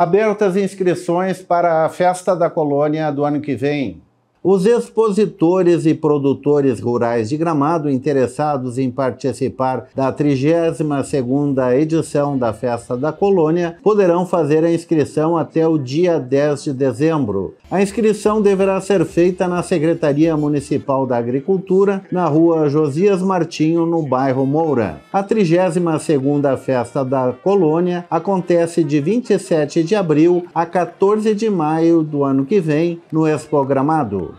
abertas inscrições para a Festa da Colônia do ano que vem, os expositores e produtores rurais de Gramado interessados em participar da 32ª edição da Festa da Colônia poderão fazer a inscrição até o dia 10 de dezembro. A inscrição deverá ser feita na Secretaria Municipal da Agricultura, na Rua Josias Martinho, no bairro Moura. A 32ª Festa da Colônia acontece de 27 de abril a 14 de maio do ano que vem no Expo Gramado.